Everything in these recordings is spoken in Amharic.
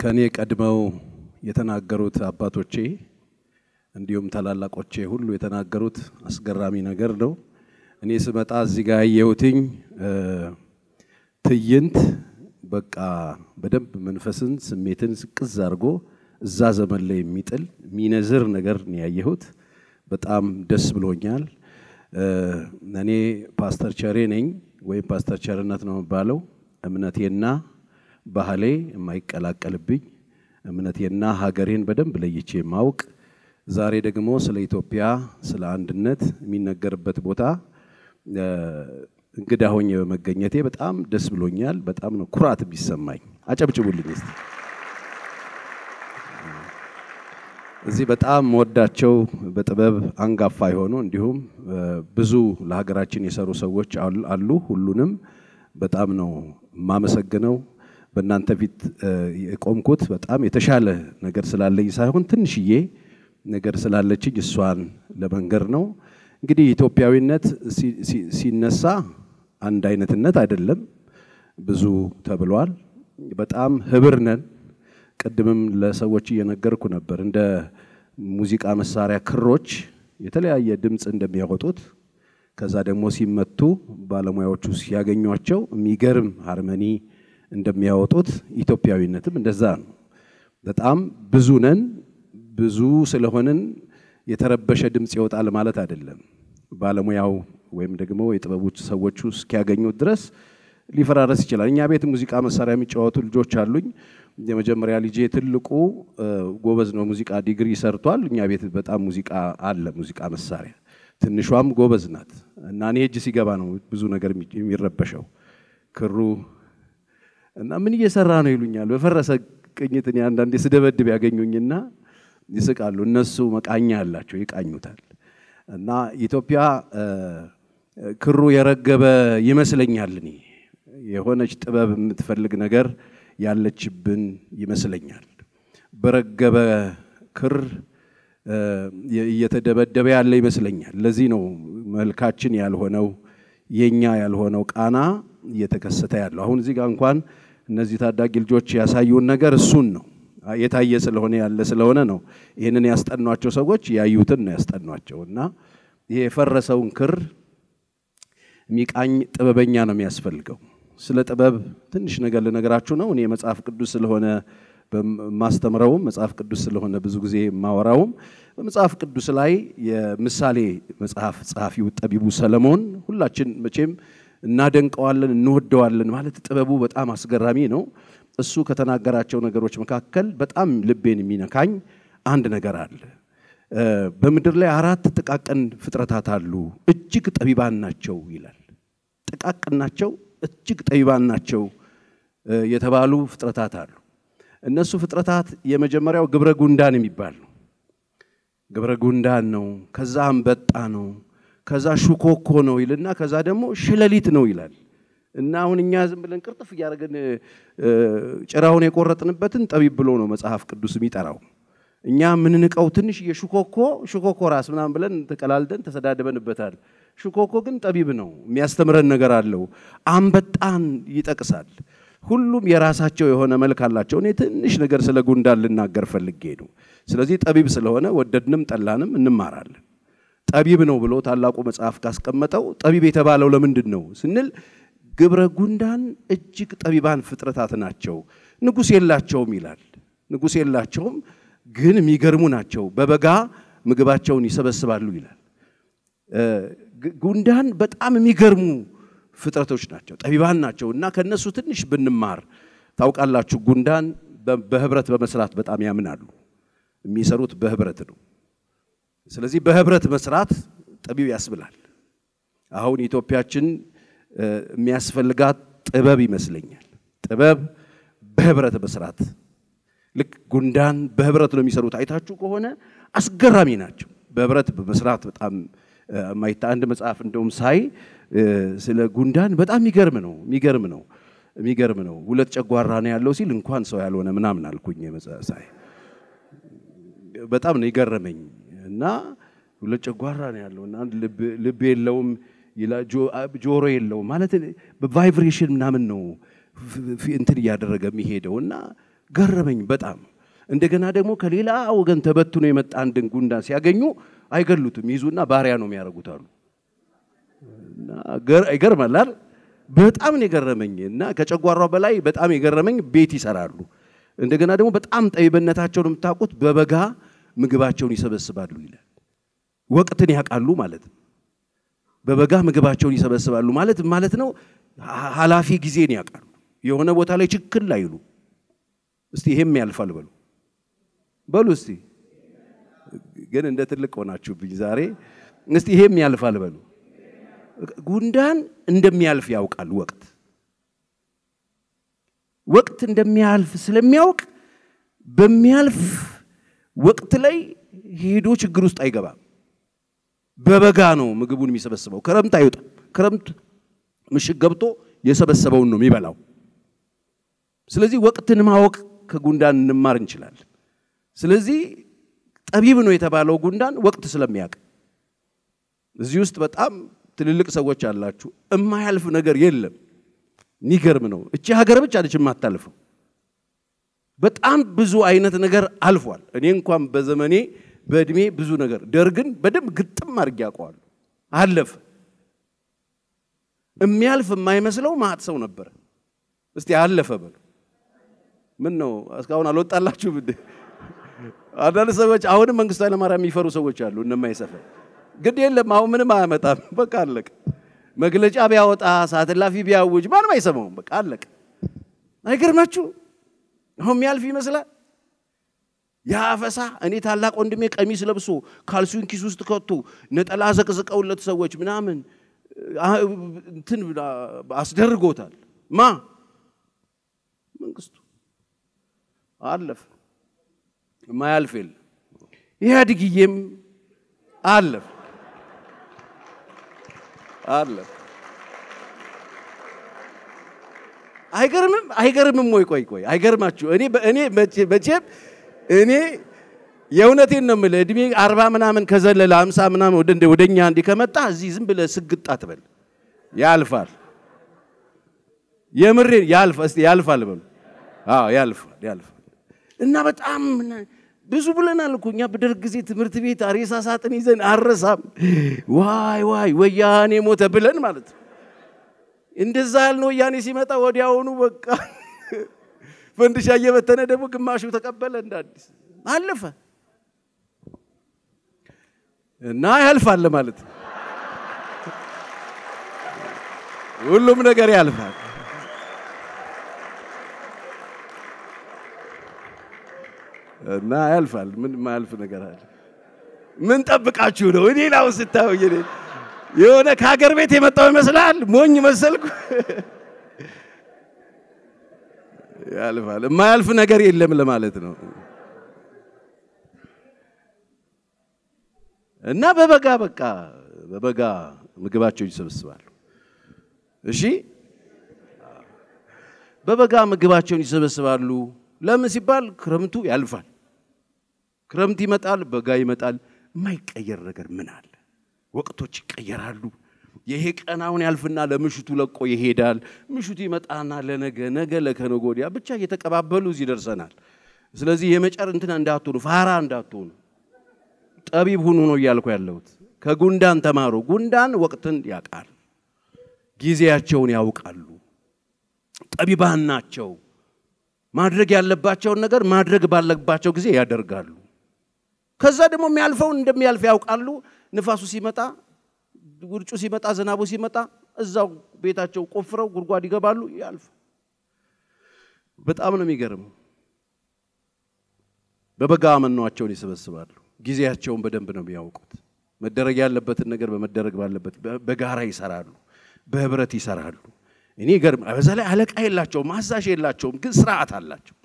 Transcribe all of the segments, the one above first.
ከእኔ ቀድመው የተናገሩት አባቶቼ እንዲሁም ታላላቆቼ ሁሉ የተናገሩት አስገራሚ ነገር ነው። እኔ ስመጣ እዚህ ጋር ያየሁትኝ ትዕይንት በቃ በደንብ መንፈስን ስሜትን ቅዝ አድርጎ እዛ ዘመን ላይ የሚጥል የሚነዝር ነገር ነው ያየሁት። በጣም ደስ ብሎኛል። እኔ ፓስተር ቸሬ ነኝ ወይም ፓስተር ቸርነት ነው የሚባለው እምነቴና ባህሌ የማይቀላቀልብኝ እምነቴና ሀገሬን በደንብ ለይቼ ማውቅ ዛሬ ደግሞ ስለ ኢትዮጵያ ስለ አንድነት የሚነገርበት ቦታ እንግዳ ሆኜ በመገኘቴ በጣም ደስ ብሎኛል። በጣም ነው ኩራት የሚሰማኝ አጨብጭቡልኝ እስቲ። እዚህ በጣም ወዳቸው በጥበብ አንጋፋ የሆኑ እንዲሁም ብዙ ለሀገራችን የሰሩ ሰዎች አሉ። ሁሉንም በጣም ነው ማመሰግነው። በእናንተ ፊት የቆምኩት በጣም የተሻለ ነገር ስላለኝ ሳይሆን ትንሽዬ ነገር ስላለችኝ እሷን ለመንገር ነው። እንግዲህ ኢትዮጵያዊነት ሲነሳ አንድ አይነትነት አይደለም። ብዙ ተብሏል። በጣም ህብር ነን። ቅድምም ለሰዎች እየነገርኩ ነበር እንደ ሙዚቃ መሳሪያ ክሮች የተለያየ ድምፅ እንደሚያወጡት ከዛ ደግሞ ሲመቱ ባለሙያዎቹ ሲያገኟቸው የሚገርም ሃርመኒ እንደሚያወጡት ኢትዮጵያዊነትም እንደዛ ነው። በጣም ብዙ ነን። ብዙ ስለሆንን የተረበሸ ድምፅ ይወጣል ማለት አይደለም። ባለሙያው ወይም ደግሞ የጥበቦች ሰዎቹ እስኪያገኙት ድረስ ሊፈራረስ ይችላል። እኛ ቤት ሙዚቃ መሳሪያ የሚጫወቱ ልጆች አሉኝ። የመጀመሪያ ልጄ ትልቁ ጎበዝ ነው፣ ሙዚቃ ዲግሪ ሰርቷል። እኛ ቤት በጣም ሙዚቃ አለ፣ ሙዚቃ መሳሪያ። ትንሿም ጎበዝ ናት እና እኔ እጅ ሲገባ ነው ብዙ ነገር የሚረበሸው ክሩ እና ምን እየሰራ ነው ይሉኛል። በፈረሰ ቅኝት እኔ አንዳንዴ ስደበድብ ያገኙኝና ይስቃሉ። እነሱ መቃኛ ያላቸው ይቃኙታል። እና ኢትዮጵያ ክሩ የረገበ ይመስለኛል። እኔ የሆነች ጥበብ የምትፈልግ ነገር ያለችብን ይመስለኛል። በረገበ ክር እየተደበደበ ያለ ይመስለኛል። ለዚህ ነው መልካችን ያልሆነው የኛ ያልሆነው ቃና እየተከሰተ ያለው አሁን እዚህ ጋር እንኳን እነዚህ ታዳጊ ልጆች ያሳዩን ነገር እሱን ነው የታየ ስለሆነ ያለ ስለሆነ ነው። ይህንን ያስጠኗቸው ሰዎች ያዩትን ነው ያስጠኗቸው እና ይሄ የፈረሰውን ክር የሚቃኝ ጥበበኛ ነው የሚያስፈልገው። ስለ ጥበብ ትንሽ ነገር ልነግራችሁ ነው። እኔ መጽሐፍ ቅዱስ ስለሆነ ማስተምረውም መጽሐፍ ቅዱስ ስለሆነ ብዙ ጊዜ ማወራውም በመጽሐፍ ቅዱስ ላይ የምሳሌ መጽሐፍ ጸሐፊው ጠቢቡ ሰለሞን ሁላችን መቼም እናደንቀዋለን፣ እንወደዋለን ማለት ጥበቡ በጣም አስገራሚ ነው። እሱ ከተናገራቸው ነገሮች መካከል በጣም ልቤን የሚነካኝ አንድ ነገር አለ። በምድር ላይ አራት ጥቃቅን ፍጥረታት አሉ፣ እጅግ ጠቢባን ናቸው ይላል። ጥቃቅን ናቸው፣ እጅግ ጠቢባን ናቸው የተባሉ ፍጥረታት አሉ። እነሱ ፍጥረታት የመጀመሪያው ግብረ ጉንዳን የሚባል ነው። ግብረ ጉንዳን ነው። ከዛ አንበጣ ነው። ከዛ ሹኮኮ ነው ይልና ከዛ ደግሞ ሽለሊት ነው ይላል። እና አሁን እኛ ዝም ብለን ቅርጥፍ እያደረግን ጭራውን የቆረጥንበትን ጠቢብ ብሎ ነው መጽሐፍ ቅዱስ የሚጠራው። እኛ የምንንቀው ትንሽ የሹኮኮ ሹኮኮ ራስ ምናምን ብለን ተቀላልደን ተሰዳድበንበታል። ሹኮኮ ግን ጠቢብ ነው፣ የሚያስተምረን ነገር አለው። አንበጣን ይጠቅሳል። ሁሉም የራሳቸው የሆነ መልክ አላቸው። እኔ ትንሽ ነገር ስለ ጉንዳን ልናገር ፈልጌ ነው። ስለዚህ ጠቢብ ስለሆነ ወደድንም ጠላንም እንማራለን። ጠቢብ ነው ብሎ ታላቁ መጽሐፍ ካስቀመጠው ጠቢብ የተባለው ለምንድን ነው ስንል ግብረ ጉንዳን እጅግ ጠቢባን ፍጥረታት ናቸው። ንጉሥ የላቸውም ይላል። ንጉሥ የላቸውም፣ ግን የሚገርሙ ናቸው። በበጋ ምግባቸውን ይሰበስባሉ ይላል። ጉንዳን በጣም የሚገርሙ ፍጥረቶች ናቸው፣ ጠቢባን ናቸው እና ከነሱ ትንሽ ብንማር ታውቃላችሁ፣ ጉንዳን በህብረት በመስራት በጣም ያምናሉ። የሚሰሩት በህብረት ነው። ስለዚህ በህብረት መስራት ጠቢብ ያስብላል። አሁን ኢትዮጵያችን የሚያስፈልጋት ጥበብ ይመስለኛል። ጥበብ በህብረት መስራት ልክ ጉንዳን በህብረት ነው የሚሰሩት። አይታችሁ ከሆነ አስገራሚ ናቸው። በህብረት በመስራት በጣም ማይታ አንድ መጽሐፍ እንደውም ሳይ ስለ ጉንዳን በጣም የሚገርም ነው የሚገርም ነው የሚገርም ነው። ሁለት ጨጓራ ነው ያለው ሲል እንኳን ሰው ያልሆነ ምናምን አልኩኝ ሳይ በጣም ነው የገረመኝ። እና ጨጓራ ነው ያለው እና ልብ የለውም ጆሮ የለውም ማለት በቫይብሬሽን ምናምን ነው እንትን እያደረገ የሚሄደው እና ገረመኝ በጣም። እንደገና ደግሞ ከሌላ ወገን ተበትኖ የመጣ አንድን ጉንዳ ሲያገኙ አይገሉትም፣ ይዙና ባሪያ ነው የሚያደርጉት አሉ። ይገርመላል። በጣም ነው የገረመኝ እና ከጨጓራው በላይ በጣም የገረመኝ ቤት ይሰራሉ። እንደገና ደግሞ በጣም ነው የምታውቁት በበጋ ምግባቸውን ይሰበስባሉ ይላል። ወቅትን ያውቃሉ ማለት ነው። በበጋ ምግባቸውን ይሰበስባሉ ማለት ማለት ነው። ኃላፊ ጊዜን ያውቃሉ። የሆነ ቦታ ላይ ችክል አይሉ። እስቲ ይሄም ያልፋል በሉ በሉ እስቲ ግን እንደ ትልቅ ሆናችሁብኝ ዛሬ። እስቲ ይሄም ያልፋል በሉ። ጉንዳን እንደሚያልፍ ያውቃል። ወቅት ወቅት እንደሚያልፍ ስለሚያውቅ በሚያልፍ ወቅት ላይ ሄዶ ችግር ውስጥ አይገባም። በበጋ ነው ምግቡን የሚሰበስበው። ክረምት አይወጣም። ክረምት ምሽግ ገብቶ የሰበሰበውን ነው የሚበላው። ስለዚህ ወቅትን ማወቅ ከጉንዳን እንማር እንችላለን። ስለዚህ ጠቢብ ነው የተባለው ጉንዳን ወቅት ስለሚያውቅ እዚህ ውስጥ በጣም ትልልቅ ሰዎች አላችሁ። እማያልፍ ነገር የለም። የሚገርም ነው። እቺ ሀገር ብቻ ነች የማታልፈው። በጣም ብዙ አይነት ነገር አልፏል። እኔ እንኳን በዘመኔ በእድሜ ብዙ ነገር ደርግን በደንብ ግጥም አድርጌ አውቀዋለሁ። አለፈ። የሚያልፍ የማይመስለው ማት ሰው ነበረ። እስቲ አለፈ በሉ። ምን ነው እስካሁን አልወጣላችሁ? አንዳንድ ሰዎች አሁንም መንግስቱ ኃይለማርያም የሚፈሩ ሰዎች አሉ። እነማይሰፈር ግድ የለም አሁን ምንም አያመጣም። በቃ አለቀ። መግለጫ ቢያወጣ ሰዓት እላፊ ቢያውጅ ማንም አይሰማውም። በቃ አለቀ። አይገርማችሁ? ነው የሚያልፍ ይመስላል። ያፈሳ እኔ ታላቅ ወንድሜ ቀሚስ ለብሶ ካልሲውን ኪስ ውስጥ ከቶ ነጠላ ዘቅዝቀውለት ሰዎች ምናምን እንትን አስደርጎታል። ማ መንግስቱ አለፍ ማያልፍ የለ ኢህአዲግዬም አለፍ አለፍ አይገርምም? አይገርምም ወይ? ቆይ ቆይ፣ አይገርማችሁ? እኔ እኔ መቼም እኔ የእውነቴን ነው የምልህ፣ እድሜ አርባ ምናምን ከዘለለ አምሳ ምናምን ወደ ወደ እኛ እንዲህ ከመጣ እዚህ ዝም ብለህ ስግጣ ትበል ያልፋል። የምሬን ያልፍ፣ እስቲ ያልፋል በሉ። አዎ ያልፋል፣ ያልፋል። እና በጣም ብዙ ብለናል እኮ እኛ በደርግ ጊዜ ትምህርት ቤት አሬሳ ሳጥን ይዘን አረሳም። ዋይ ዋይ ወያኔ ሞተ ብለን ማለት ነው እንደዛ ያልነው ወያኔ ሲመጣ ወዲያውኑ በቃ ፈንድሻ እየበተነ ደግሞ ግማሹ ተቀበለ እንደ አዲስ አለፈ እና ያልፋል ማለት ሁሉም ነገር ያልፋል። እና ያልፋል። ምን ማያልፍ ነገር አለ? ምን ጠብቃችሁ ነው? እኔ ላው ስታዩ የሆነ ከሀገር ቤት የመጣው ይመስላል። ሞኝ መሰልኩ። ያልፋል። የማያልፍ ነገር የለም ለማለት ነው። እና በበጋ በቃ በበጋ ምግባቸው ይሰበስባሉ። እሺ፣ በበጋ ምግባቸውን ይሰበስባሉ። ለምን ሲባል ክረምቱ ያልፋል። ክረምት ይመጣል፣ በጋ ይመጣል። የማይቀየር ነገር ምን አለ? ወቅቶች ይቀየራሉ። ይሄ ቀናውን ያልፍና ለምሽቱ ለቆ ይሄዳል። ምሽቱ ይመጣና ለነገ ነገ ለከነገ ወዲያ ብቻ እየተቀባበሉ እዚህ ደርሰናል። ስለዚህ የመጨር እንትን እንዳትሆኑ፣ ፋራ እንዳትሆኑ፣ ጠቢብ ሁኑ ነው እያልኩ ያለሁት። ከጉንዳን ተማሩ። ጉንዳን ወቅትን ያውቃል፣ ጊዜያቸውን ያውቃሉ፣ ጠቢባን ናቸው። ማድረግ ያለባቸውን ነገር ማድረግ ባለባቸው ጊዜ ያደርጋሉ። ከዛ ደግሞ የሚያልፈውን እንደሚያልፍ ያውቃሉ። ንፋሱ ሲመጣ፣ ውርጩ ሲመጣ፣ ዝናቡ ሲመጣ እዛው ቤታቸው ቆፍረው ጉድጓድ ይገባሉ፣ ያልፉ። በጣም ነው የሚገርመው። በበጋ መኗቸውን ይሰበስባሉ። ጊዜያቸውን በደንብ ነው የሚያውቁት። መደረግ ያለበትን ነገር በመደረግ ባለበት በጋራ ይሰራሉ፣ በህብረት ይሰራሉ። እኔ ገርም በዛ ላይ አለቃ የላቸውም፣ አዛዥ የላቸውም፣ ግን ስርዓት አላቸው።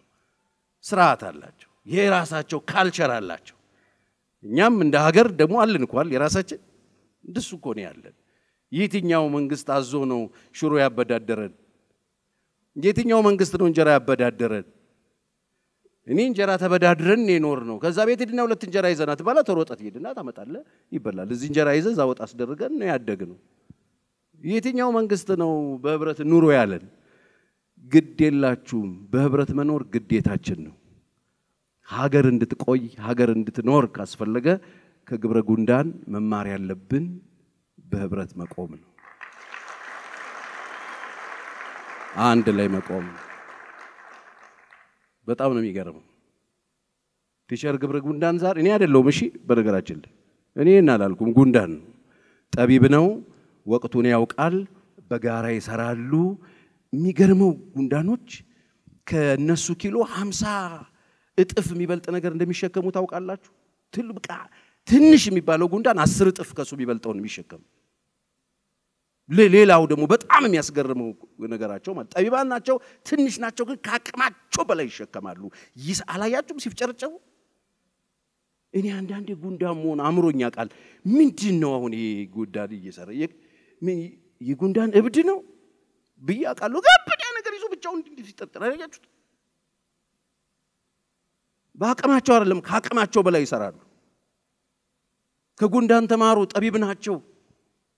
ስርዓት አላቸው። የራሳቸው ካልቸር አላቸው። እኛም እንደ ሀገር ደግሞ አለን እኳል የራሳችን እንደሱ እኮ ነው ያለን። የትኛው መንግስት አዞ ነው ሽሮ ያበዳደረን? የትኛው መንግስት ነው እንጀራ ያበዳደረን? እኔ እንጀራ ተበዳድረን የኖር ነው። ከዛ ቤት ሂድና ሁለት እንጀራ ይዘና ትባላ ተሮጠ ትሄድና ታመጣለ ይበላል። እዚህ እንጀራ ይዘ እዛ ወጣ አስደርገን ነው ያደግ ነው። የትኛው መንግስት ነው በህብረት ኑሮ ያለን? ግድ የላችሁም። በህብረት መኖር ግዴታችን ነው። ሀገር እንድትቆይ ሀገር እንድትኖር ካስፈለገ ከግብረ ጉንዳን መማር ያለብን በህብረት መቆም ነው። አንድ ላይ መቆም በጣም ነው የሚገርመው። ቲቸር ግብረ ጉንዳን ዛር እኔ አይደለሁም። እሺ፣ በነገራችን ላይ እኔ አላልኩም። ጉንዳን ጠቢብ ነው፣ ወቅቱን ያውቃል። በጋራ ይሰራሉ። የሚገርመው ጉንዳኖች ከነሱ ኪሎ 50 እጥፍ የሚበልጥ ነገር እንደሚሸከሙ ታውቃላችሁ? ትልቅ ትንሽ የሚባለው ጉንዳን አስር እጥፍ ከሱ የሚበልጠውን የሚሸከም ሌላው ደግሞ በጣም የሚያስገርመው ነገራቸው ማለት ጠቢባን ናቸው፣ ትንሽ ናቸው፣ ግን ከአቅማቸው በላይ ይሸከማሉ። ይስ አላያችሁም ሲፍጨርጨቡ? እኔ አንዳንዴ ጉንዳን መሆን አምሮኛ ቃል ምንድን ነው አሁን ይሄ ጉንዳን እየሰራ የጉንዳን እብድ ነው ብዬ አውቃለሁ። ገብዳ ነገር ይዞ ብቻውን ሲጠርጥር አያችሁት? በአቅማቸው አይደለም፣ ከአቅማቸው በላይ ይሰራሉ። ከጉንዳን ተማሩ፣ ጠቢብ ናቸው።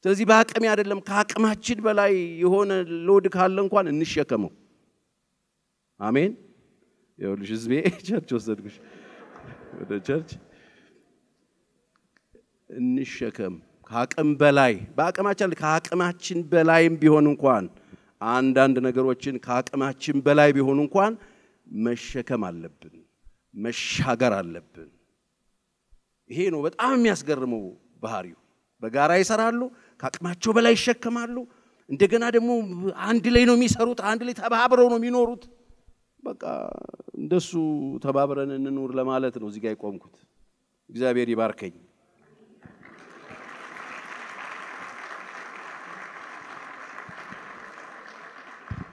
ስለዚህ በአቅሜ አይደለም፣ ከአቅማችን በላይ የሆነ ሎድ ካለ እንኳን እንሸከመው። አሜን። ይኸውልሽ ህዝቤ፣ ቸርች ወሰድኩሽ፣ ወደ ቸርች እንሸከም። ከአቅም በላይ በአቅማችን ከአቅማችን በላይም ቢሆን እንኳን አንዳንድ ነገሮችን ከአቅማችን በላይ ቢሆን እንኳን መሸከም አለብን። መሻገር አለብን። ይሄ ነው በጣም የሚያስገርመው ባህሪው። በጋራ ይሰራሉ፣ ከአቅማቸው በላይ ይሸከማሉ። እንደገና ደግሞ አንድ ላይ ነው የሚሰሩት፣ አንድ ላይ ተባብረው ነው የሚኖሩት። በቃ እንደሱ ተባብረን እንኑር ለማለት ነው እዚህ የቆምኩት። እግዚአብሔር ይባርከኝ።